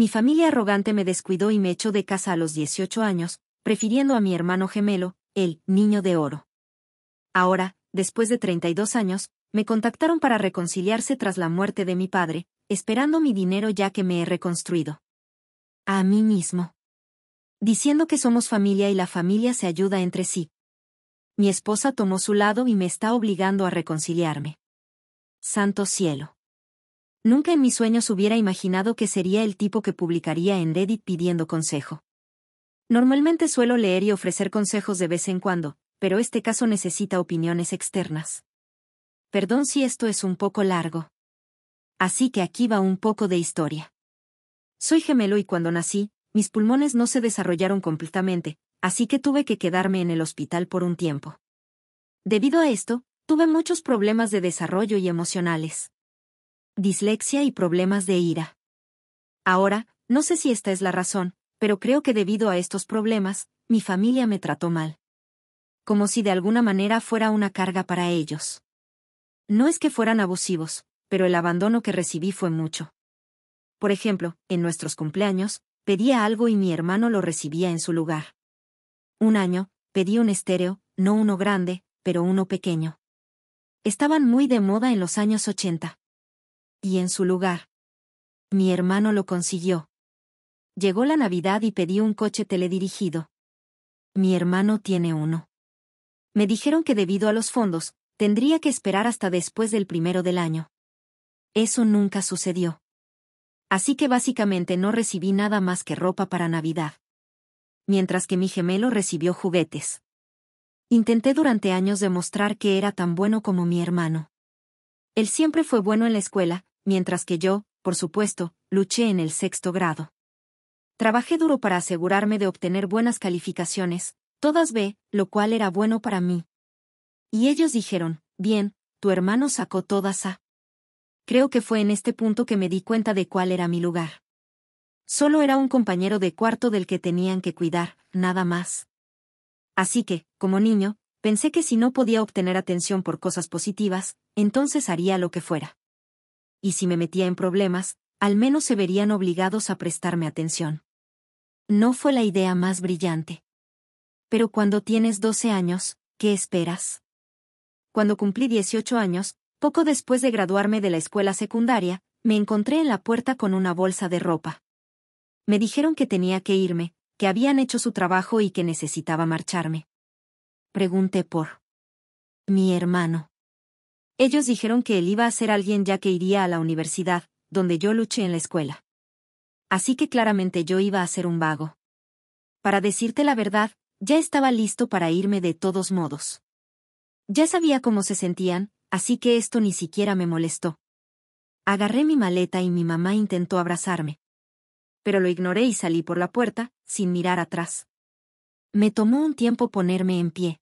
Mi familia arrogante me descuidó y me echó de casa a los 18 años, prefiriendo a mi hermano gemelo, el niño de oro. Ahora, después de 32 años, me contactaron para reconciliarse tras la muerte de mi padre, esperando mi dinero ya que me he reconstruido. A mí mismo. Diciendo que somos familia y la familia se ayuda entre sí. Mi esposa tomó su lado y me está obligando a reconciliarme. Santo cielo. Nunca en mis sueños hubiera imaginado que sería el tipo que publicaría en Reddit pidiendo consejo. Normalmente suelo leer y ofrecer consejos de vez en cuando, pero este caso necesita opiniones externas. Perdón si esto es un poco largo. Así que aquí va un poco de historia. Soy gemelo y cuando nací, mis pulmones no se desarrollaron completamente, así que tuve que quedarme en el hospital por un tiempo. Debido a esto, tuve muchos problemas de desarrollo y emocionales dislexia y problemas de ira. Ahora, no sé si esta es la razón, pero creo que debido a estos problemas, mi familia me trató mal. Como si de alguna manera fuera una carga para ellos. No es que fueran abusivos, pero el abandono que recibí fue mucho. Por ejemplo, en nuestros cumpleaños, pedía algo y mi hermano lo recibía en su lugar. Un año, pedí un estéreo, no uno grande, pero uno pequeño. Estaban muy de moda en los años 80 y en su lugar. Mi hermano lo consiguió. Llegó la Navidad y pedí un coche teledirigido. Mi hermano tiene uno. Me dijeron que debido a los fondos, tendría que esperar hasta después del primero del año. Eso nunca sucedió. Así que básicamente no recibí nada más que ropa para Navidad. Mientras que mi gemelo recibió juguetes. Intenté durante años demostrar que era tan bueno como mi hermano. Él siempre fue bueno en la escuela, mientras que yo, por supuesto, luché en el sexto grado. Trabajé duro para asegurarme de obtener buenas calificaciones, todas B, lo cual era bueno para mí. Y ellos dijeron, bien, tu hermano sacó todas A. Creo que fue en este punto que me di cuenta de cuál era mi lugar. Solo era un compañero de cuarto del que tenían que cuidar, nada más. Así que, como niño, pensé que si no podía obtener atención por cosas positivas, entonces haría lo que fuera y si me metía en problemas, al menos se verían obligados a prestarme atención. No fue la idea más brillante. Pero cuando tienes 12 años, ¿qué esperas? Cuando cumplí 18 años, poco después de graduarme de la escuela secundaria, me encontré en la puerta con una bolsa de ropa. Me dijeron que tenía que irme, que habían hecho su trabajo y que necesitaba marcharme. Pregunté por mi hermano. Ellos dijeron que él iba a ser alguien ya que iría a la universidad, donde yo luché en la escuela. Así que claramente yo iba a ser un vago. Para decirte la verdad, ya estaba listo para irme de todos modos. Ya sabía cómo se sentían, así que esto ni siquiera me molestó. Agarré mi maleta y mi mamá intentó abrazarme. Pero lo ignoré y salí por la puerta, sin mirar atrás. Me tomó un tiempo ponerme en pie.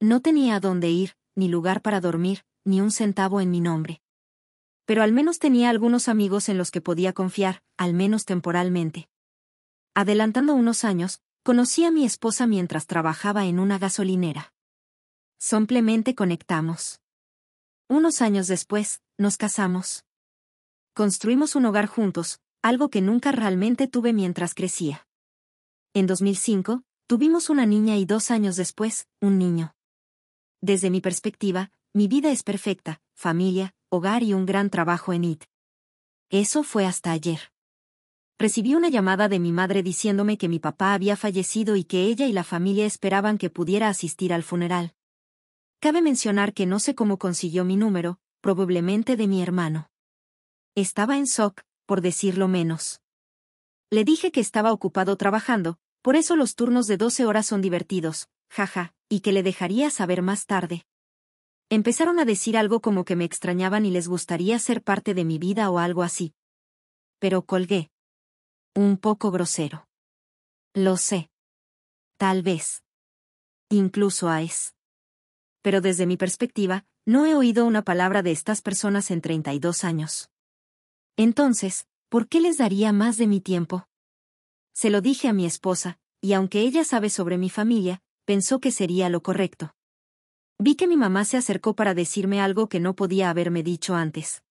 No tenía dónde ir, ni lugar para dormir, ni un centavo en mi nombre. Pero al menos tenía algunos amigos en los que podía confiar, al menos temporalmente. Adelantando unos años, conocí a mi esposa mientras trabajaba en una gasolinera. Simplemente conectamos. Unos años después, nos casamos. Construimos un hogar juntos, algo que nunca realmente tuve mientras crecía. En 2005, tuvimos una niña y dos años después, un niño. Desde mi perspectiva, mi vida es perfecta, familia, hogar y un gran trabajo en IT. Eso fue hasta ayer. Recibí una llamada de mi madre diciéndome que mi papá había fallecido y que ella y la familia esperaban que pudiera asistir al funeral. Cabe mencionar que no sé cómo consiguió mi número, probablemente de mi hermano. Estaba en shock, por decirlo menos. Le dije que estaba ocupado trabajando, por eso los turnos de 12 horas son divertidos, jaja, y que le dejaría saber más tarde. Empezaron a decir algo como que me extrañaban y les gustaría ser parte de mi vida o algo así. Pero colgué. Un poco grosero. Lo sé. Tal vez. Incluso a es. Pero desde mi perspectiva, no he oído una palabra de estas personas en 32 años. Entonces, ¿por qué les daría más de mi tiempo? Se lo dije a mi esposa, y aunque ella sabe sobre mi familia, pensó que sería lo correcto. Vi que mi mamá se acercó para decirme algo que no podía haberme dicho antes.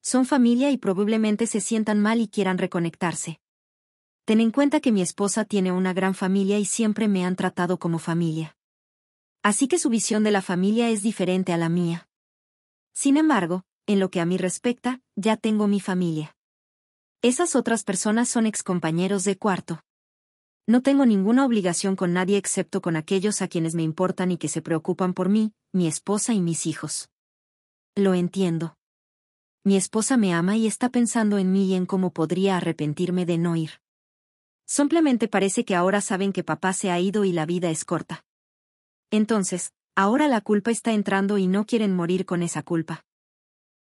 Son familia y probablemente se sientan mal y quieran reconectarse. Ten en cuenta que mi esposa tiene una gran familia y siempre me han tratado como familia. Así que su visión de la familia es diferente a la mía. Sin embargo, en lo que a mí respecta, ya tengo mi familia. Esas otras personas son excompañeros de cuarto. No tengo ninguna obligación con nadie excepto con aquellos a quienes me importan y que se preocupan por mí, mi esposa y mis hijos. Lo entiendo. Mi esposa me ama y está pensando en mí y en cómo podría arrepentirme de no ir. Simplemente parece que ahora saben que papá se ha ido y la vida es corta. Entonces, ahora la culpa está entrando y no quieren morir con esa culpa.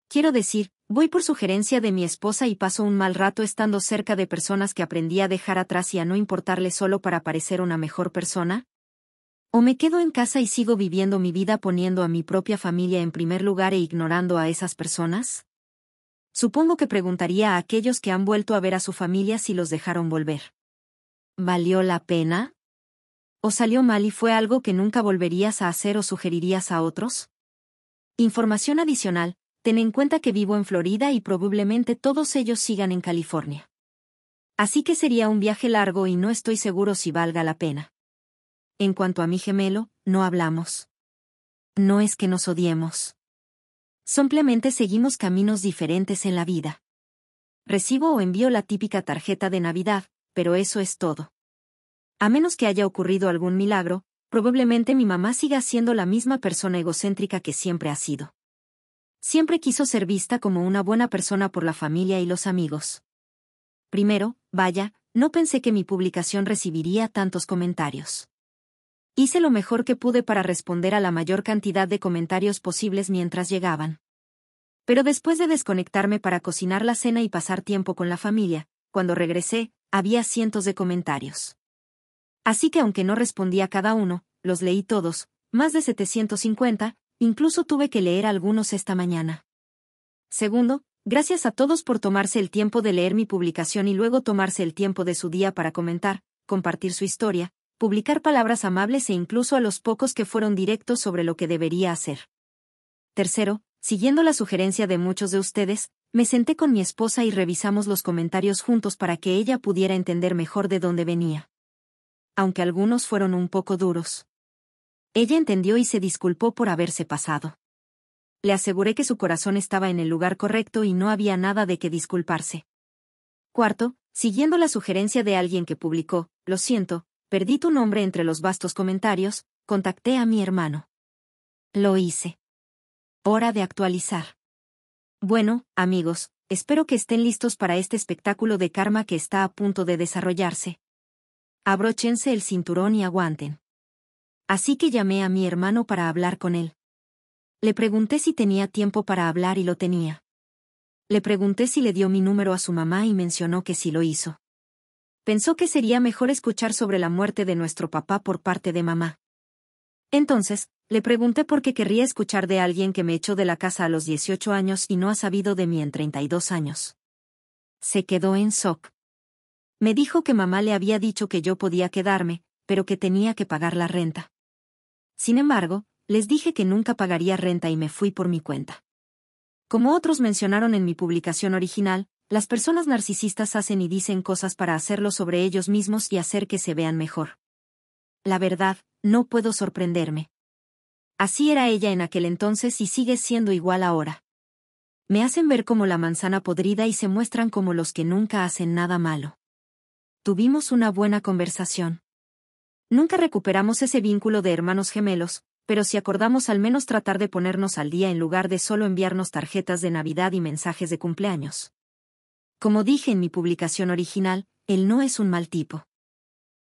Quiero decir, Voy por sugerencia de mi esposa y paso un mal rato estando cerca de personas que aprendí a dejar atrás y a no importarle solo para parecer una mejor persona. ¿O me quedo en casa y sigo viviendo mi vida poniendo a mi propia familia en primer lugar e ignorando a esas personas? Supongo que preguntaría a aquellos que han vuelto a ver a su familia si los dejaron volver. ¿Valió la pena? ¿O salió mal y fue algo que nunca volverías a hacer o sugerirías a otros? Información adicional, ten en cuenta que vivo en Florida y probablemente todos ellos sigan en California. Así que sería un viaje largo y no estoy seguro si valga la pena. En cuanto a mi gemelo, no hablamos. No es que nos odiemos. Simplemente seguimos caminos diferentes en la vida. Recibo o envío la típica tarjeta de Navidad, pero eso es todo. A menos que haya ocurrido algún milagro, probablemente mi mamá siga siendo la misma persona egocéntrica que siempre ha sido. Siempre quiso ser vista como una buena persona por la familia y los amigos. Primero, vaya, no pensé que mi publicación recibiría tantos comentarios. Hice lo mejor que pude para responder a la mayor cantidad de comentarios posibles mientras llegaban. Pero después de desconectarme para cocinar la cena y pasar tiempo con la familia, cuando regresé, había cientos de comentarios. Así que aunque no respondí a cada uno, los leí todos, más de 750, Incluso tuve que leer algunos esta mañana. Segundo, gracias a todos por tomarse el tiempo de leer mi publicación y luego tomarse el tiempo de su día para comentar, compartir su historia, publicar palabras amables e incluso a los pocos que fueron directos sobre lo que debería hacer. Tercero, siguiendo la sugerencia de muchos de ustedes, me senté con mi esposa y revisamos los comentarios juntos para que ella pudiera entender mejor de dónde venía. Aunque algunos fueron un poco duros. Ella entendió y se disculpó por haberse pasado. Le aseguré que su corazón estaba en el lugar correcto y no había nada de que disculparse. Cuarto, siguiendo la sugerencia de alguien que publicó, lo siento, perdí tu nombre entre los vastos comentarios, contacté a mi hermano. Lo hice. Hora de actualizar. Bueno, amigos, espero que estén listos para este espectáculo de karma que está a punto de desarrollarse. Abróchense el cinturón y aguanten. Así que llamé a mi hermano para hablar con él. Le pregunté si tenía tiempo para hablar y lo tenía. Le pregunté si le dio mi número a su mamá y mencionó que sí lo hizo. Pensó que sería mejor escuchar sobre la muerte de nuestro papá por parte de mamá. Entonces, le pregunté por qué querría escuchar de alguien que me echó de la casa a los 18 años y no ha sabido de mí en 32 años. Se quedó en shock. Me dijo que mamá le había dicho que yo podía quedarme, pero que tenía que pagar la renta. Sin embargo, les dije que nunca pagaría renta y me fui por mi cuenta. Como otros mencionaron en mi publicación original, las personas narcisistas hacen y dicen cosas para hacerlo sobre ellos mismos y hacer que se vean mejor. La verdad, no puedo sorprenderme. Así era ella en aquel entonces y sigue siendo igual ahora. Me hacen ver como la manzana podrida y se muestran como los que nunca hacen nada malo. Tuvimos una buena conversación. Nunca recuperamos ese vínculo de hermanos gemelos, pero si acordamos al menos tratar de ponernos al día en lugar de solo enviarnos tarjetas de Navidad y mensajes de cumpleaños. Como dije en mi publicación original, él no es un mal tipo.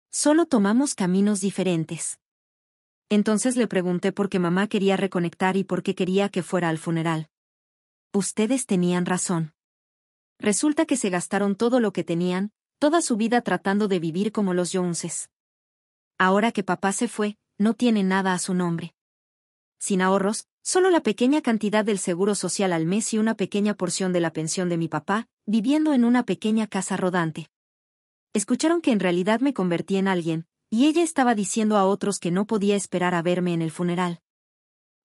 Solo tomamos caminos diferentes. Entonces le pregunté por qué mamá quería reconectar y por qué quería que fuera al funeral. Ustedes tenían razón. Resulta que se gastaron todo lo que tenían, toda su vida tratando de vivir como los Joneses. Ahora que papá se fue, no tiene nada a su nombre. Sin ahorros, solo la pequeña cantidad del seguro social al mes y una pequeña porción de la pensión de mi papá, viviendo en una pequeña casa rodante. Escucharon que en realidad me convertí en alguien, y ella estaba diciendo a otros que no podía esperar a verme en el funeral.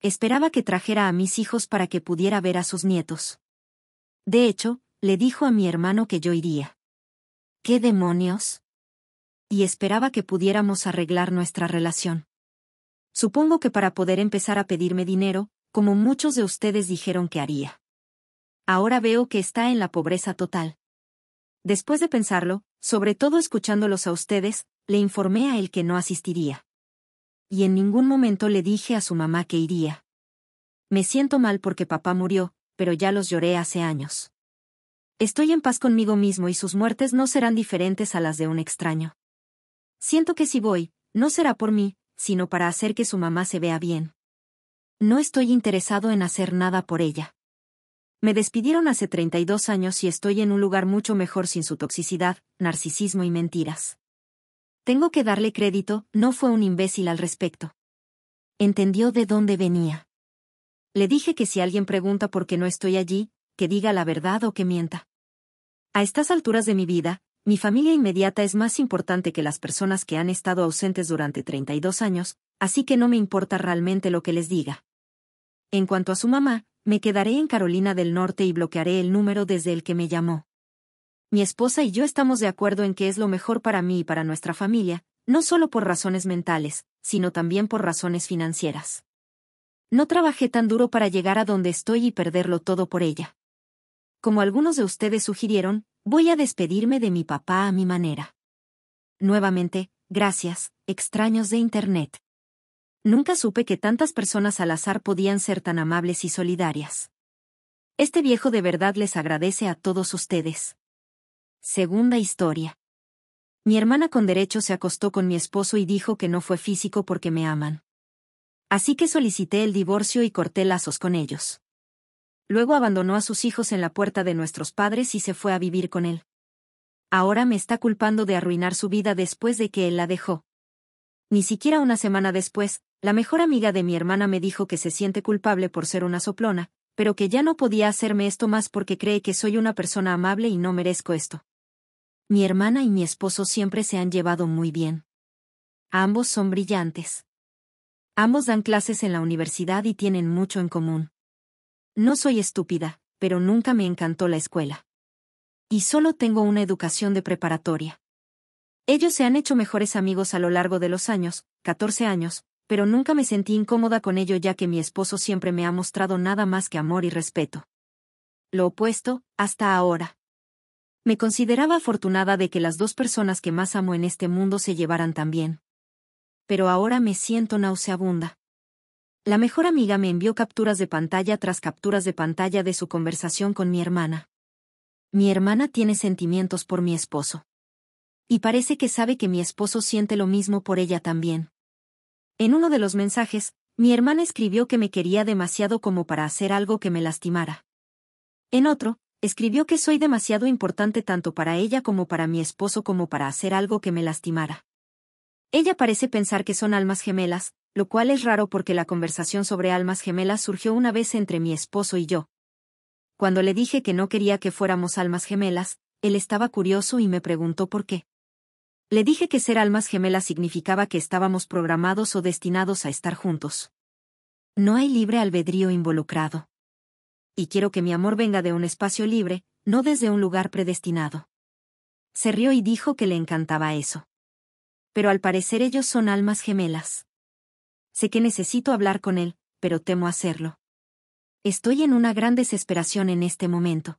Esperaba que trajera a mis hijos para que pudiera ver a sus nietos. De hecho, le dijo a mi hermano que yo iría. ¿Qué demonios? y esperaba que pudiéramos arreglar nuestra relación. Supongo que para poder empezar a pedirme dinero, como muchos de ustedes dijeron que haría. Ahora veo que está en la pobreza total. Después de pensarlo, sobre todo escuchándolos a ustedes, le informé a él que no asistiría. Y en ningún momento le dije a su mamá que iría. Me siento mal porque papá murió, pero ya los lloré hace años. Estoy en paz conmigo mismo y sus muertes no serán diferentes a las de un extraño. Siento que si voy, no será por mí, sino para hacer que su mamá se vea bien. No estoy interesado en hacer nada por ella. Me despidieron hace 32 años y estoy en un lugar mucho mejor sin su toxicidad, narcisismo y mentiras. Tengo que darle crédito, no fue un imbécil al respecto. Entendió de dónde venía. Le dije que si alguien pregunta por qué no estoy allí, que diga la verdad o que mienta. A estas alturas de mi vida, mi familia inmediata es más importante que las personas que han estado ausentes durante 32 años, así que no me importa realmente lo que les diga. En cuanto a su mamá, me quedaré en Carolina del Norte y bloquearé el número desde el que me llamó. Mi esposa y yo estamos de acuerdo en que es lo mejor para mí y para nuestra familia, no solo por razones mentales, sino también por razones financieras. No trabajé tan duro para llegar a donde estoy y perderlo todo por ella como algunos de ustedes sugirieron, voy a despedirme de mi papá a mi manera. Nuevamente, gracias, extraños de Internet. Nunca supe que tantas personas al azar podían ser tan amables y solidarias. Este viejo de verdad les agradece a todos ustedes. Segunda historia. Mi hermana con derecho se acostó con mi esposo y dijo que no fue físico porque me aman. Así que solicité el divorcio y corté lazos con ellos. Luego abandonó a sus hijos en la puerta de nuestros padres y se fue a vivir con él. Ahora me está culpando de arruinar su vida después de que él la dejó. Ni siquiera una semana después, la mejor amiga de mi hermana me dijo que se siente culpable por ser una soplona, pero que ya no podía hacerme esto más porque cree que soy una persona amable y no merezco esto. Mi hermana y mi esposo siempre se han llevado muy bien. Ambos son brillantes. Ambos dan clases en la universidad y tienen mucho en común. No soy estúpida, pero nunca me encantó la escuela. Y solo tengo una educación de preparatoria. Ellos se han hecho mejores amigos a lo largo de los años, 14 años, pero nunca me sentí incómoda con ello ya que mi esposo siempre me ha mostrado nada más que amor y respeto. Lo opuesto, hasta ahora. Me consideraba afortunada de que las dos personas que más amo en este mundo se llevaran tan bien. Pero ahora me siento nauseabunda. La mejor amiga me envió capturas de pantalla tras capturas de pantalla de su conversación con mi hermana. Mi hermana tiene sentimientos por mi esposo. Y parece que sabe que mi esposo siente lo mismo por ella también. En uno de los mensajes, mi hermana escribió que me quería demasiado como para hacer algo que me lastimara. En otro, escribió que soy demasiado importante tanto para ella como para mi esposo como para hacer algo que me lastimara. Ella parece pensar que son almas gemelas, lo cual es raro porque la conversación sobre almas gemelas surgió una vez entre mi esposo y yo. Cuando le dije que no quería que fuéramos almas gemelas, él estaba curioso y me preguntó por qué. Le dije que ser almas gemelas significaba que estábamos programados o destinados a estar juntos. No hay libre albedrío involucrado. Y quiero que mi amor venga de un espacio libre, no desde un lugar predestinado. Se rió y dijo que le encantaba eso. Pero al parecer ellos son almas gemelas. Sé que necesito hablar con él, pero temo hacerlo. Estoy en una gran desesperación en este momento.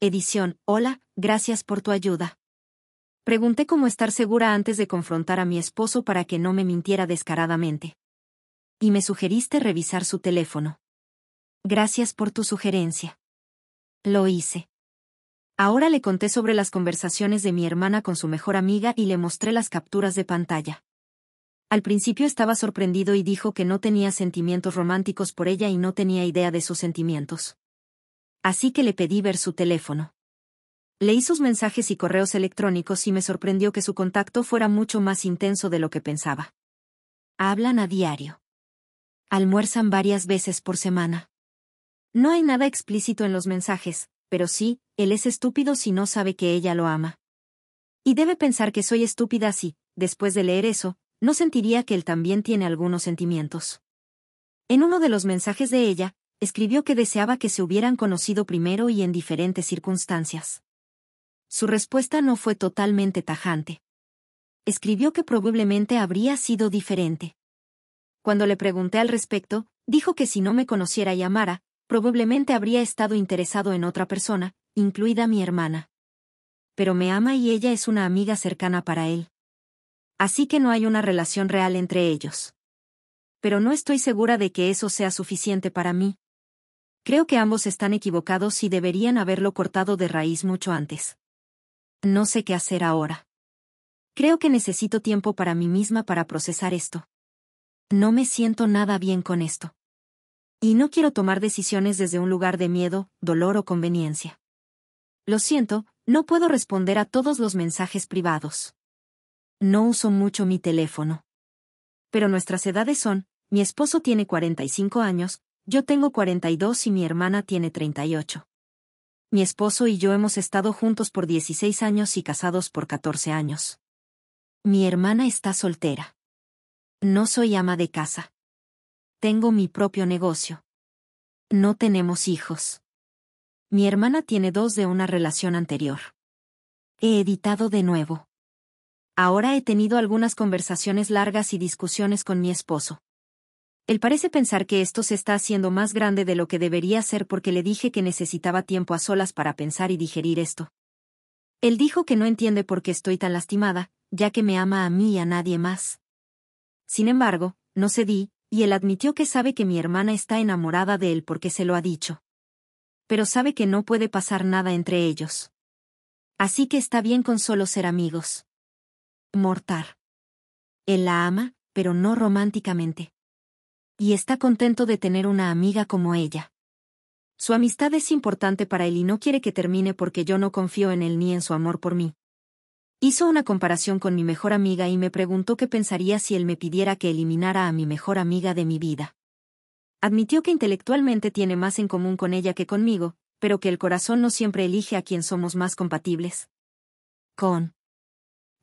Edición, hola, gracias por tu ayuda. Pregunté cómo estar segura antes de confrontar a mi esposo para que no me mintiera descaradamente. Y me sugeriste revisar su teléfono. Gracias por tu sugerencia. Lo hice. Ahora le conté sobre las conversaciones de mi hermana con su mejor amiga y le mostré las capturas de pantalla. Al principio estaba sorprendido y dijo que no tenía sentimientos románticos por ella y no tenía idea de sus sentimientos. Así que le pedí ver su teléfono. Leí sus mensajes y correos electrónicos y me sorprendió que su contacto fuera mucho más intenso de lo que pensaba. Hablan a diario. Almuerzan varias veces por semana. No hay nada explícito en los mensajes, pero sí, él es estúpido si no sabe que ella lo ama. Y debe pensar que soy estúpida si, después de leer eso, no sentiría que él también tiene algunos sentimientos. En uno de los mensajes de ella, escribió que deseaba que se hubieran conocido primero y en diferentes circunstancias. Su respuesta no fue totalmente tajante. Escribió que probablemente habría sido diferente. Cuando le pregunté al respecto, dijo que si no me conociera y amara, probablemente habría estado interesado en otra persona, incluida mi hermana. Pero me ama y ella es una amiga cercana para él. Así que no hay una relación real entre ellos. Pero no estoy segura de que eso sea suficiente para mí. Creo que ambos están equivocados y deberían haberlo cortado de raíz mucho antes. No sé qué hacer ahora. Creo que necesito tiempo para mí misma para procesar esto. No me siento nada bien con esto. Y no quiero tomar decisiones desde un lugar de miedo, dolor o conveniencia. Lo siento, no puedo responder a todos los mensajes privados no uso mucho mi teléfono. Pero nuestras edades son, mi esposo tiene 45 años, yo tengo 42 y mi hermana tiene 38. Mi esposo y yo hemos estado juntos por 16 años y casados por 14 años. Mi hermana está soltera. No soy ama de casa. Tengo mi propio negocio. No tenemos hijos. Mi hermana tiene dos de una relación anterior. He editado de nuevo. Ahora he tenido algunas conversaciones largas y discusiones con mi esposo. Él parece pensar que esto se está haciendo más grande de lo que debería ser porque le dije que necesitaba tiempo a solas para pensar y digerir esto. Él dijo que no entiende por qué estoy tan lastimada, ya que me ama a mí y a nadie más. Sin embargo, no cedí, y él admitió que sabe que mi hermana está enamorada de él porque se lo ha dicho. Pero sabe que no puede pasar nada entre ellos. Así que está bien con solo ser amigos mortar. Él la ama, pero no románticamente. Y está contento de tener una amiga como ella. Su amistad es importante para él y no quiere que termine porque yo no confío en él ni en su amor por mí. Hizo una comparación con mi mejor amiga y me preguntó qué pensaría si él me pidiera que eliminara a mi mejor amiga de mi vida. Admitió que intelectualmente tiene más en común con ella que conmigo, pero que el corazón no siempre elige a quien somos más compatibles. Con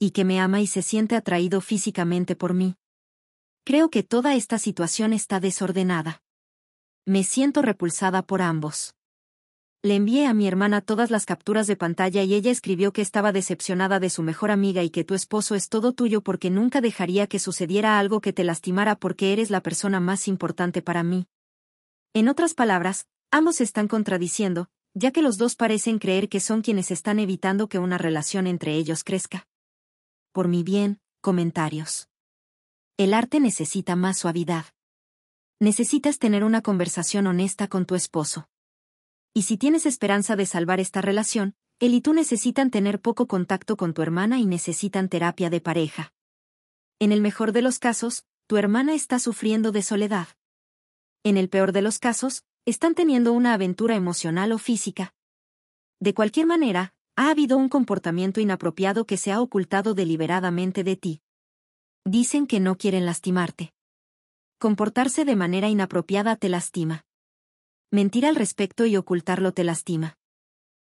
y que me ama y se siente atraído físicamente por mí. Creo que toda esta situación está desordenada. Me siento repulsada por ambos. Le envié a mi hermana todas las capturas de pantalla y ella escribió que estaba decepcionada de su mejor amiga y que tu esposo es todo tuyo porque nunca dejaría que sucediera algo que te lastimara porque eres la persona más importante para mí. En otras palabras, ambos están contradiciendo, ya que los dos parecen creer que son quienes están evitando que una relación entre ellos crezca por mi bien, comentarios. El arte necesita más suavidad. Necesitas tener una conversación honesta con tu esposo. Y si tienes esperanza de salvar esta relación, él y tú necesitan tener poco contacto con tu hermana y necesitan terapia de pareja. En el mejor de los casos, tu hermana está sufriendo de soledad. En el peor de los casos, están teniendo una aventura emocional o física. De cualquier manera, ha habido un comportamiento inapropiado que se ha ocultado deliberadamente de ti. Dicen que no quieren lastimarte. Comportarse de manera inapropiada te lastima. Mentir al respecto y ocultarlo te lastima.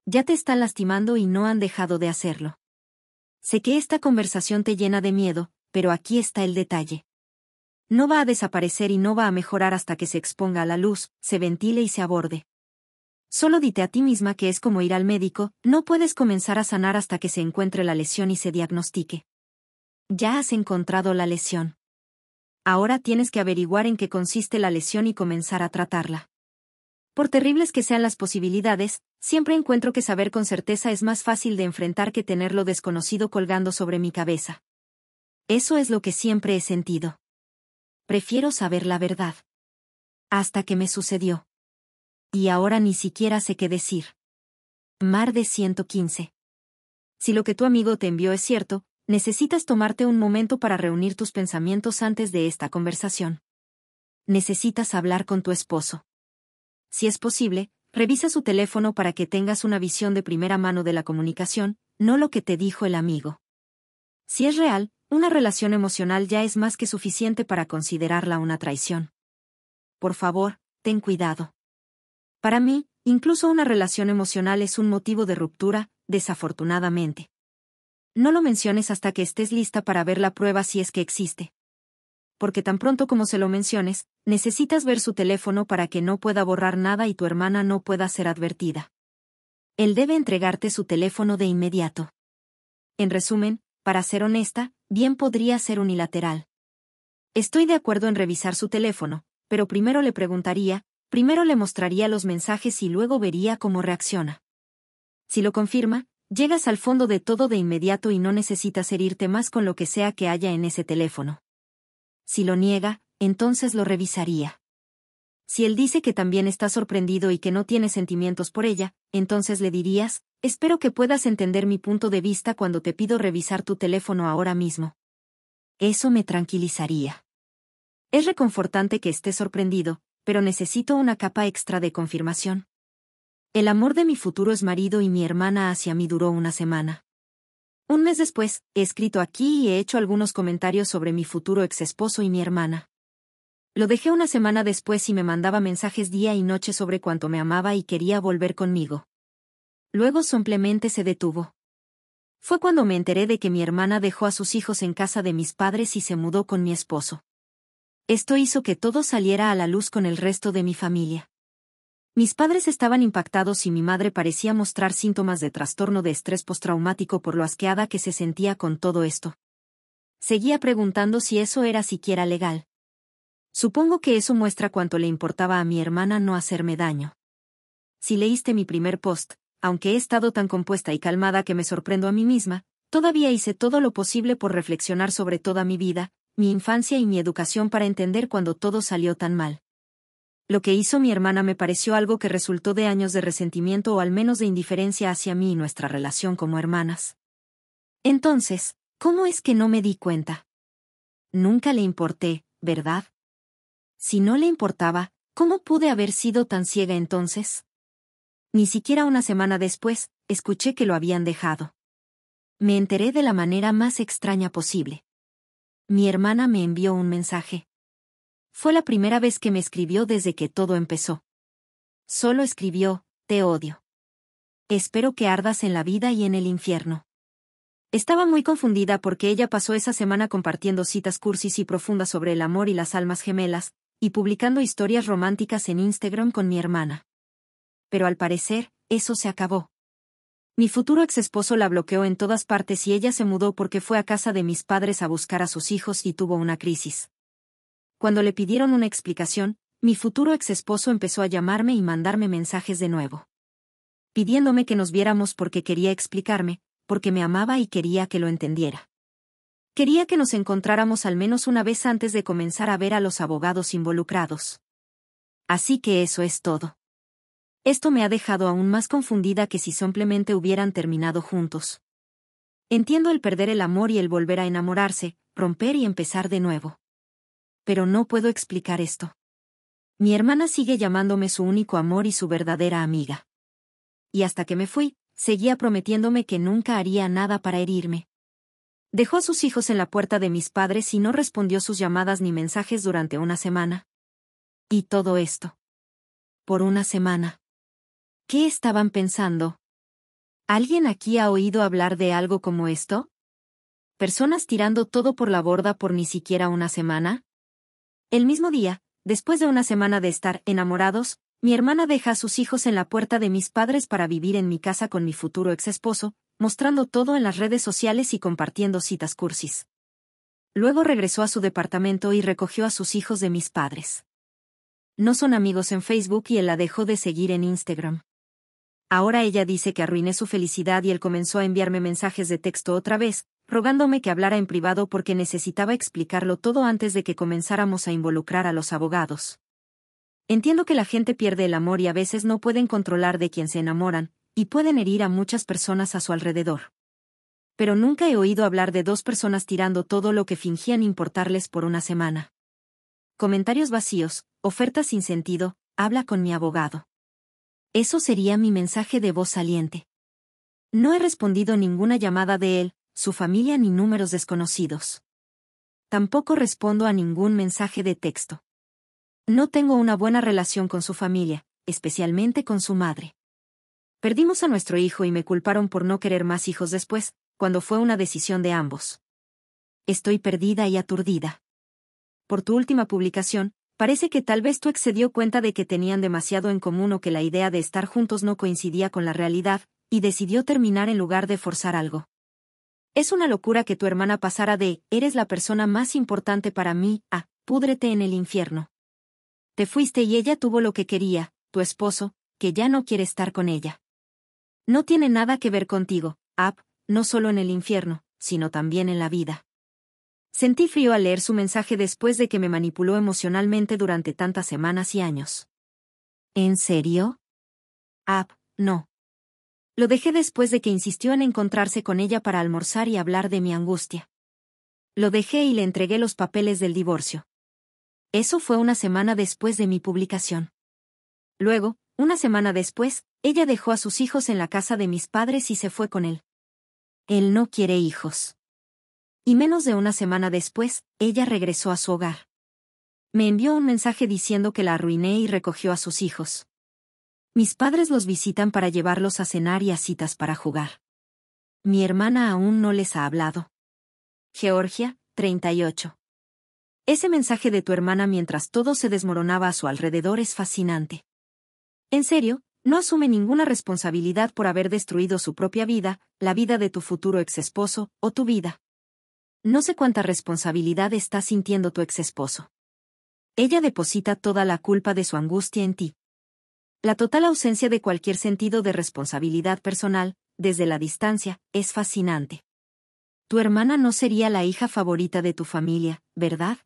Ya te están lastimando y no han dejado de hacerlo. Sé que esta conversación te llena de miedo, pero aquí está el detalle. No va a desaparecer y no va a mejorar hasta que se exponga a la luz, se ventile y se aborde. Solo dite a ti misma que es como ir al médico, no puedes comenzar a sanar hasta que se encuentre la lesión y se diagnostique. Ya has encontrado la lesión. Ahora tienes que averiguar en qué consiste la lesión y comenzar a tratarla. Por terribles que sean las posibilidades, siempre encuentro que saber con certeza es más fácil de enfrentar que tener lo desconocido colgando sobre mi cabeza. Eso es lo que siempre he sentido. Prefiero saber la verdad. Hasta que me sucedió y ahora ni siquiera sé qué decir. Mar de 115. Si lo que tu amigo te envió es cierto, necesitas tomarte un momento para reunir tus pensamientos antes de esta conversación. Necesitas hablar con tu esposo. Si es posible, revisa su teléfono para que tengas una visión de primera mano de la comunicación, no lo que te dijo el amigo. Si es real, una relación emocional ya es más que suficiente para considerarla una traición. Por favor, ten cuidado. Para mí, incluso una relación emocional es un motivo de ruptura, desafortunadamente. No lo menciones hasta que estés lista para ver la prueba si es que existe. Porque tan pronto como se lo menciones, necesitas ver su teléfono para que no pueda borrar nada y tu hermana no pueda ser advertida. Él debe entregarte su teléfono de inmediato. En resumen, para ser honesta, bien podría ser unilateral. Estoy de acuerdo en revisar su teléfono, pero primero le preguntaría, Primero le mostraría los mensajes y luego vería cómo reacciona. Si lo confirma, llegas al fondo de todo de inmediato y no necesitas herirte más con lo que sea que haya en ese teléfono. Si lo niega, entonces lo revisaría. Si él dice que también está sorprendido y que no tiene sentimientos por ella, entonces le dirías, espero que puedas entender mi punto de vista cuando te pido revisar tu teléfono ahora mismo. Eso me tranquilizaría. Es reconfortante que esté sorprendido, pero necesito una capa extra de confirmación. El amor de mi futuro es marido y mi hermana hacia mí duró una semana. Un mes después, he escrito aquí y he hecho algunos comentarios sobre mi futuro exesposo y mi hermana. Lo dejé una semana después y me mandaba mensajes día y noche sobre cuánto me amaba y quería volver conmigo. Luego simplemente se detuvo. Fue cuando me enteré de que mi hermana dejó a sus hijos en casa de mis padres y se mudó con mi esposo. Esto hizo que todo saliera a la luz con el resto de mi familia. Mis padres estaban impactados y mi madre parecía mostrar síntomas de trastorno de estrés postraumático por lo asqueada que se sentía con todo esto. Seguía preguntando si eso era siquiera legal. Supongo que eso muestra cuánto le importaba a mi hermana no hacerme daño. Si leíste mi primer post, aunque he estado tan compuesta y calmada que me sorprendo a mí misma, todavía hice todo lo posible por reflexionar sobre toda mi vida, mi infancia y mi educación para entender cuando todo salió tan mal. Lo que hizo mi hermana me pareció algo que resultó de años de resentimiento o al menos de indiferencia hacia mí y nuestra relación como hermanas. Entonces, ¿cómo es que no me di cuenta? Nunca le importé, ¿verdad? Si no le importaba, ¿cómo pude haber sido tan ciega entonces? Ni siquiera una semana después, escuché que lo habían dejado. Me enteré de la manera más extraña posible mi hermana me envió un mensaje. Fue la primera vez que me escribió desde que todo empezó. Solo escribió, te odio. Espero que ardas en la vida y en el infierno. Estaba muy confundida porque ella pasó esa semana compartiendo citas cursis y profundas sobre el amor y las almas gemelas, y publicando historias románticas en Instagram con mi hermana. Pero al parecer, eso se acabó. Mi futuro exesposo la bloqueó en todas partes y ella se mudó porque fue a casa de mis padres a buscar a sus hijos y tuvo una crisis. Cuando le pidieron una explicación, mi futuro exesposo empezó a llamarme y mandarme mensajes de nuevo. Pidiéndome que nos viéramos porque quería explicarme, porque me amaba y quería que lo entendiera. Quería que nos encontráramos al menos una vez antes de comenzar a ver a los abogados involucrados. Así que eso es todo. Esto me ha dejado aún más confundida que si simplemente hubieran terminado juntos. Entiendo el perder el amor y el volver a enamorarse, romper y empezar de nuevo. Pero no puedo explicar esto. Mi hermana sigue llamándome su único amor y su verdadera amiga. Y hasta que me fui, seguía prometiéndome que nunca haría nada para herirme. Dejó a sus hijos en la puerta de mis padres y no respondió sus llamadas ni mensajes durante una semana. Y todo esto. Por una semana. ¿Qué estaban pensando? ¿Alguien aquí ha oído hablar de algo como esto? ¿Personas tirando todo por la borda por ni siquiera una semana? El mismo día, después de una semana de estar enamorados, mi hermana deja a sus hijos en la puerta de mis padres para vivir en mi casa con mi futuro ex esposo, mostrando todo en las redes sociales y compartiendo citas cursis. Luego regresó a su departamento y recogió a sus hijos de mis padres. No son amigos en Facebook y él la dejó de seguir en Instagram. Ahora ella dice que arruiné su felicidad y él comenzó a enviarme mensajes de texto otra vez, rogándome que hablara en privado porque necesitaba explicarlo todo antes de que comenzáramos a involucrar a los abogados. Entiendo que la gente pierde el amor y a veces no pueden controlar de quién se enamoran, y pueden herir a muchas personas a su alrededor. Pero nunca he oído hablar de dos personas tirando todo lo que fingían importarles por una semana. Comentarios vacíos, ofertas sin sentido, habla con mi abogado. Eso sería mi mensaje de voz saliente. No he respondido ninguna llamada de él, su familia ni números desconocidos. Tampoco respondo a ningún mensaje de texto. No tengo una buena relación con su familia, especialmente con su madre. Perdimos a nuestro hijo y me culparon por no querer más hijos después, cuando fue una decisión de ambos. Estoy perdida y aturdida. Por tu última publicación, Parece que tal vez tú excedió cuenta de que tenían demasiado en común o que la idea de estar juntos no coincidía con la realidad, y decidió terminar en lugar de forzar algo. Es una locura que tu hermana pasara de, eres la persona más importante para mí, a, púdrete en el infierno. Te fuiste y ella tuvo lo que quería, tu esposo, que ya no quiere estar con ella. No tiene nada que ver contigo, Ab, no solo en el infierno, sino también en la vida. Sentí frío al leer su mensaje después de que me manipuló emocionalmente durante tantas semanas y años. ¿En serio? Ah, no. Lo dejé después de que insistió en encontrarse con ella para almorzar y hablar de mi angustia. Lo dejé y le entregué los papeles del divorcio. Eso fue una semana después de mi publicación. Luego, una semana después, ella dejó a sus hijos en la casa de mis padres y se fue con él. Él no quiere hijos y menos de una semana después, ella regresó a su hogar. Me envió un mensaje diciendo que la arruiné y recogió a sus hijos. Mis padres los visitan para llevarlos a cenar y a citas para jugar. Mi hermana aún no les ha hablado. Georgia, 38. Ese mensaje de tu hermana mientras todo se desmoronaba a su alrededor es fascinante. En serio, no asume ninguna responsabilidad por haber destruido su propia vida, la vida de tu futuro esposo o tu vida. No sé cuánta responsabilidad está sintiendo tu exesposo. Ella deposita toda la culpa de su angustia en ti. La total ausencia de cualquier sentido de responsabilidad personal, desde la distancia, es fascinante. Tu hermana no sería la hija favorita de tu familia, ¿verdad?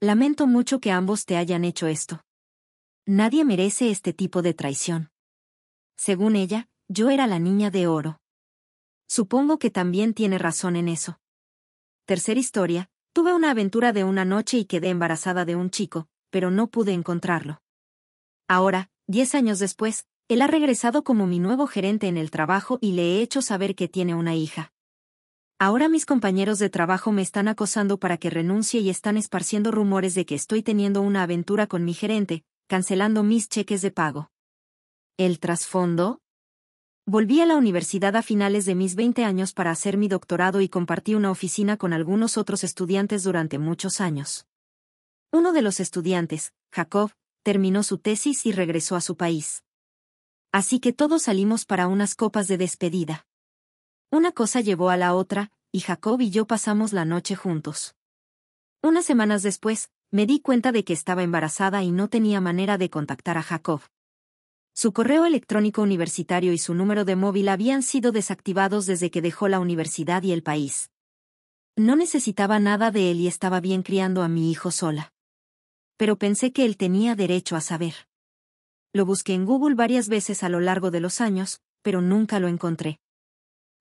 Lamento mucho que ambos te hayan hecho esto. Nadie merece este tipo de traición. Según ella, yo era la niña de oro. Supongo que también tiene razón en eso. Tercera historia, tuve una aventura de una noche y quedé embarazada de un chico, pero no pude encontrarlo. Ahora, diez años después, él ha regresado como mi nuevo gerente en el trabajo y le he hecho saber que tiene una hija. Ahora mis compañeros de trabajo me están acosando para que renuncie y están esparciendo rumores de que estoy teniendo una aventura con mi gerente, cancelando mis cheques de pago. El trasfondo, Volví a la universidad a finales de mis 20 años para hacer mi doctorado y compartí una oficina con algunos otros estudiantes durante muchos años. Uno de los estudiantes, Jacob, terminó su tesis y regresó a su país. Así que todos salimos para unas copas de despedida. Una cosa llevó a la otra, y Jacob y yo pasamos la noche juntos. Unas semanas después, me di cuenta de que estaba embarazada y no tenía manera de contactar a Jacob. Su correo electrónico universitario y su número de móvil habían sido desactivados desde que dejó la universidad y el país. No necesitaba nada de él y estaba bien criando a mi hijo sola. Pero pensé que él tenía derecho a saber. Lo busqué en Google varias veces a lo largo de los años, pero nunca lo encontré.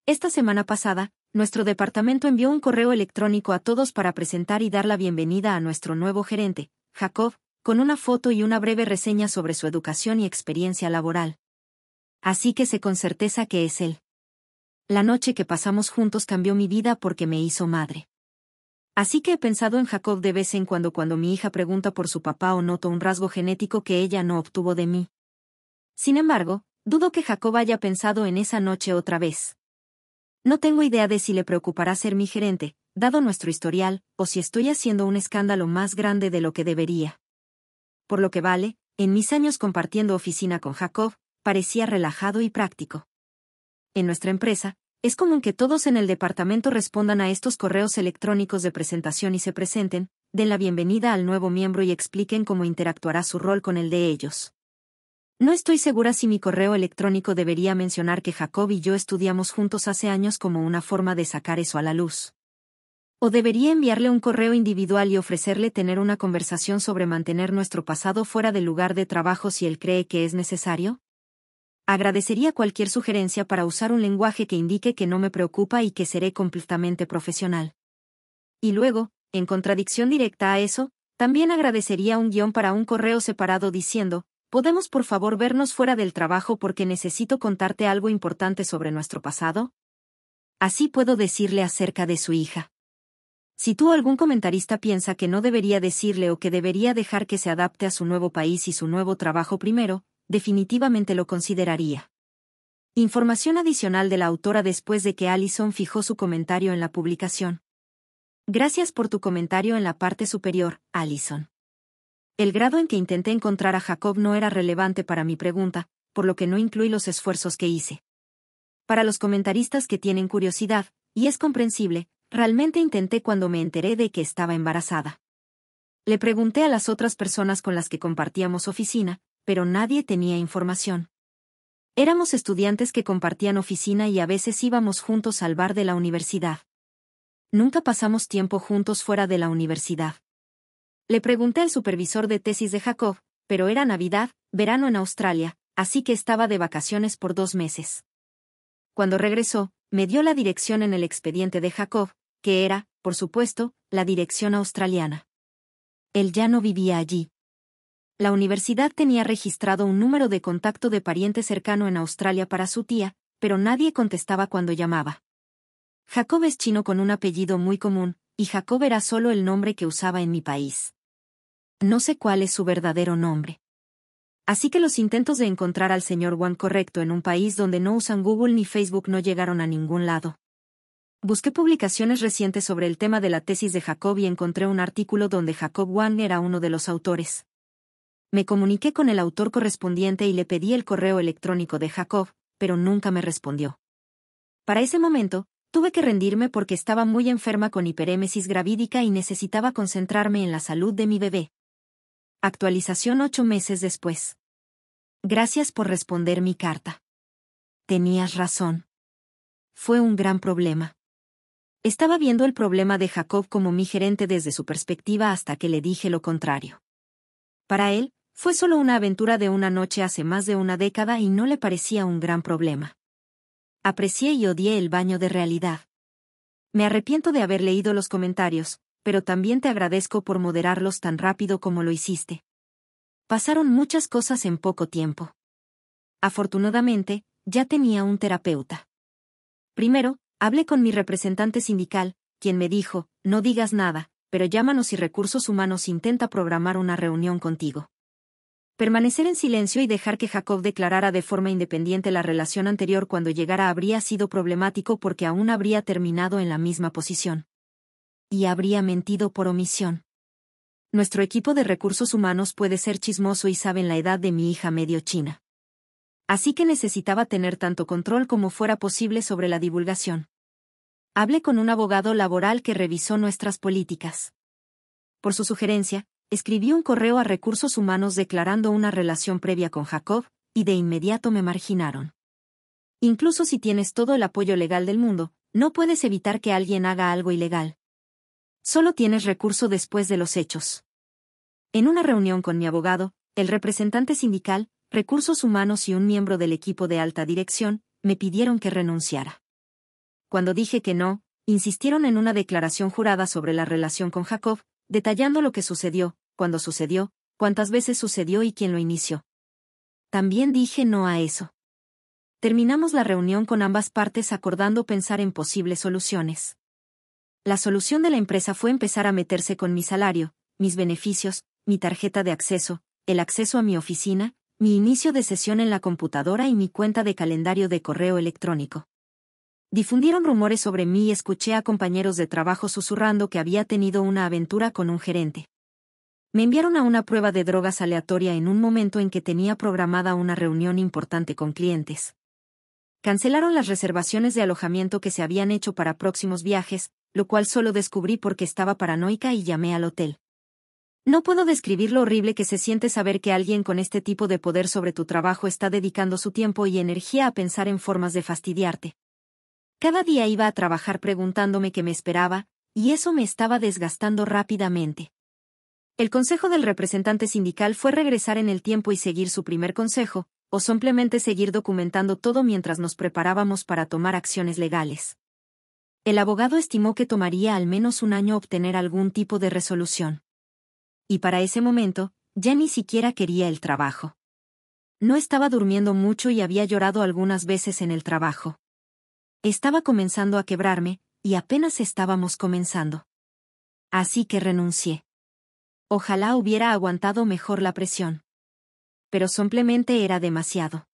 Esta semana pasada, nuestro departamento envió un correo electrónico a todos para presentar y dar la bienvenida a nuestro nuevo gerente, Jacob, con una foto y una breve reseña sobre su educación y experiencia laboral. Así que sé con certeza que es él. La noche que pasamos juntos cambió mi vida porque me hizo madre. Así que he pensado en Jacob de vez en cuando cuando mi hija pregunta por su papá o noto un rasgo genético que ella no obtuvo de mí. Sin embargo, dudo que Jacob haya pensado en esa noche otra vez. No tengo idea de si le preocupará ser mi gerente, dado nuestro historial, o si estoy haciendo un escándalo más grande de lo que debería por lo que vale, en mis años compartiendo oficina con Jacob, parecía relajado y práctico. En nuestra empresa, es común que todos en el departamento respondan a estos correos electrónicos de presentación y se presenten, den la bienvenida al nuevo miembro y expliquen cómo interactuará su rol con el de ellos. No estoy segura si mi correo electrónico debería mencionar que Jacob y yo estudiamos juntos hace años como una forma de sacar eso a la luz. O debería enviarle un correo individual y ofrecerle tener una conversación sobre mantener nuestro pasado fuera del lugar de trabajo si él cree que es necesario. Agradecería cualquier sugerencia para usar un lenguaje que indique que no me preocupa y que seré completamente profesional. Y luego, en contradicción directa a eso, también agradecería un guión para un correo separado diciendo, ¿podemos por favor vernos fuera del trabajo porque necesito contarte algo importante sobre nuestro pasado? Así puedo decirle acerca de su hija. Si tú algún comentarista piensa que no debería decirle o que debería dejar que se adapte a su nuevo país y su nuevo trabajo primero, definitivamente lo consideraría. Información adicional de la autora después de que Allison fijó su comentario en la publicación. Gracias por tu comentario en la parte superior, Allison. El grado en que intenté encontrar a Jacob no era relevante para mi pregunta, por lo que no incluí los esfuerzos que hice. Para los comentaristas que tienen curiosidad, y es comprensible, Realmente intenté cuando me enteré de que estaba embarazada. Le pregunté a las otras personas con las que compartíamos oficina, pero nadie tenía información. Éramos estudiantes que compartían oficina y a veces íbamos juntos al bar de la universidad. Nunca pasamos tiempo juntos fuera de la universidad. Le pregunté al supervisor de tesis de Jacob, pero era Navidad, verano en Australia, así que estaba de vacaciones por dos meses. Cuando regresó, me dio la dirección en el expediente de Jacob, que era, por supuesto, la dirección australiana. Él ya no vivía allí. La universidad tenía registrado un número de contacto de pariente cercano en Australia para su tía, pero nadie contestaba cuando llamaba. Jacob es chino con un apellido muy común, y Jacob era solo el nombre que usaba en mi país. No sé cuál es su verdadero nombre. Así que los intentos de encontrar al señor Juan correcto en un país donde no usan Google ni Facebook no llegaron a ningún lado. Busqué publicaciones recientes sobre el tema de la tesis de Jacob y encontré un artículo donde Jacob Wang era uno de los autores. Me comuniqué con el autor correspondiente y le pedí el correo electrónico de Jacob, pero nunca me respondió. Para ese momento, tuve que rendirme porque estaba muy enferma con hiperémesis gravídica y necesitaba concentrarme en la salud de mi bebé. Actualización ocho meses después. Gracias por responder mi carta. Tenías razón. Fue un gran problema. Estaba viendo el problema de Jacob como mi gerente desde su perspectiva hasta que le dije lo contrario. Para él, fue solo una aventura de una noche hace más de una década y no le parecía un gran problema. Aprecié y odié el baño de realidad. Me arrepiento de haber leído los comentarios, pero también te agradezco por moderarlos tan rápido como lo hiciste. Pasaron muchas cosas en poco tiempo. Afortunadamente, ya tenía un terapeuta. Primero, Hablé con mi representante sindical, quien me dijo, no digas nada, pero llámanos si Recursos Humanos intenta programar una reunión contigo. Permanecer en silencio y dejar que Jacob declarara de forma independiente la relación anterior cuando llegara habría sido problemático porque aún habría terminado en la misma posición. Y habría mentido por omisión. Nuestro equipo de recursos humanos puede ser chismoso y saben la edad de mi hija medio china. Así que necesitaba tener tanto control como fuera posible sobre la divulgación. Hablé con un abogado laboral que revisó nuestras políticas. Por su sugerencia, escribí un correo a recursos humanos declarando una relación previa con Jacob, y de inmediato me marginaron. Incluso si tienes todo el apoyo legal del mundo, no puedes evitar que alguien haga algo ilegal. Solo tienes recurso después de los hechos. En una reunión con mi abogado, el representante sindical, recursos humanos y un miembro del equipo de alta dirección, me pidieron que renunciara cuando dije que no, insistieron en una declaración jurada sobre la relación con Jacob, detallando lo que sucedió, cuándo sucedió, cuántas veces sucedió y quién lo inició. También dije no a eso. Terminamos la reunión con ambas partes acordando pensar en posibles soluciones. La solución de la empresa fue empezar a meterse con mi salario, mis beneficios, mi tarjeta de acceso, el acceso a mi oficina, mi inicio de sesión en la computadora y mi cuenta de calendario de correo electrónico. Difundieron rumores sobre mí y escuché a compañeros de trabajo susurrando que había tenido una aventura con un gerente. Me enviaron a una prueba de drogas aleatoria en un momento en que tenía programada una reunión importante con clientes. Cancelaron las reservaciones de alojamiento que se habían hecho para próximos viajes, lo cual solo descubrí porque estaba paranoica y llamé al hotel. No puedo describir lo horrible que se siente saber que alguien con este tipo de poder sobre tu trabajo está dedicando su tiempo y energía a pensar en formas de fastidiarte. Cada día iba a trabajar preguntándome qué me esperaba, y eso me estaba desgastando rápidamente. El consejo del representante sindical fue regresar en el tiempo y seguir su primer consejo, o simplemente seguir documentando todo mientras nos preparábamos para tomar acciones legales. El abogado estimó que tomaría al menos un año obtener algún tipo de resolución. Y para ese momento, ya ni siquiera quería el trabajo. No estaba durmiendo mucho y había llorado algunas veces en el trabajo. Estaba comenzando a quebrarme, y apenas estábamos comenzando. Así que renuncié. Ojalá hubiera aguantado mejor la presión. Pero simplemente era demasiado.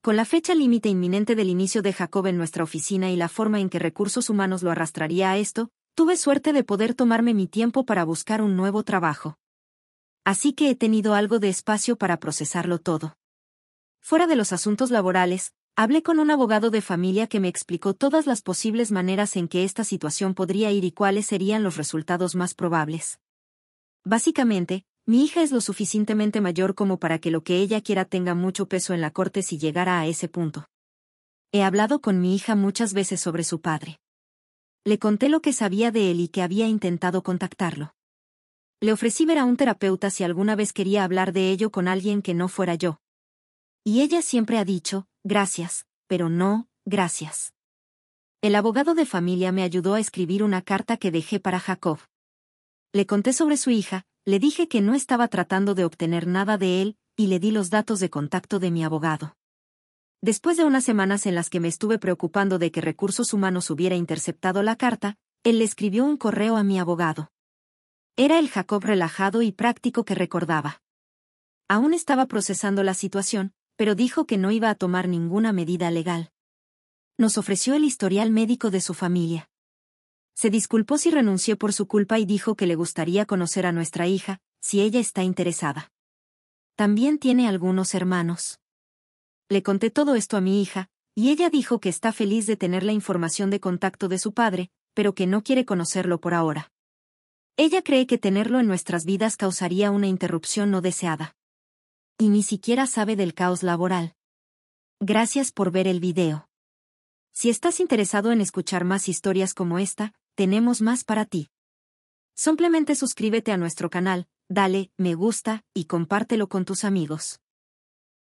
Con la fecha límite inminente del inicio de Jacob en nuestra oficina y la forma en que recursos humanos lo arrastraría a esto, tuve suerte de poder tomarme mi tiempo para buscar un nuevo trabajo. Así que he tenido algo de espacio para procesarlo todo. Fuera de los asuntos laborales, Hablé con un abogado de familia que me explicó todas las posibles maneras en que esta situación podría ir y cuáles serían los resultados más probables. Básicamente, mi hija es lo suficientemente mayor como para que lo que ella quiera tenga mucho peso en la corte si llegara a ese punto. He hablado con mi hija muchas veces sobre su padre. Le conté lo que sabía de él y que había intentado contactarlo. Le ofrecí ver a un terapeuta si alguna vez quería hablar de ello con alguien que no fuera yo. Y ella siempre ha dicho, gracias, pero no, gracias. El abogado de familia me ayudó a escribir una carta que dejé para Jacob. Le conté sobre su hija, le dije que no estaba tratando de obtener nada de él, y le di los datos de contacto de mi abogado. Después de unas semanas en las que me estuve preocupando de que Recursos Humanos hubiera interceptado la carta, él le escribió un correo a mi abogado. Era el Jacob relajado y práctico que recordaba. Aún estaba procesando la situación, pero dijo que no iba a tomar ninguna medida legal. Nos ofreció el historial médico de su familia. Se disculpó si renunció por su culpa y dijo que le gustaría conocer a nuestra hija, si ella está interesada. También tiene algunos hermanos. Le conté todo esto a mi hija, y ella dijo que está feliz de tener la información de contacto de su padre, pero que no quiere conocerlo por ahora. Ella cree que tenerlo en nuestras vidas causaría una interrupción no deseada y ni siquiera sabe del caos laboral. Gracias por ver el video. Si estás interesado en escuchar más historias como esta, tenemos más para ti. Simplemente suscríbete a nuestro canal, dale me gusta y compártelo con tus amigos.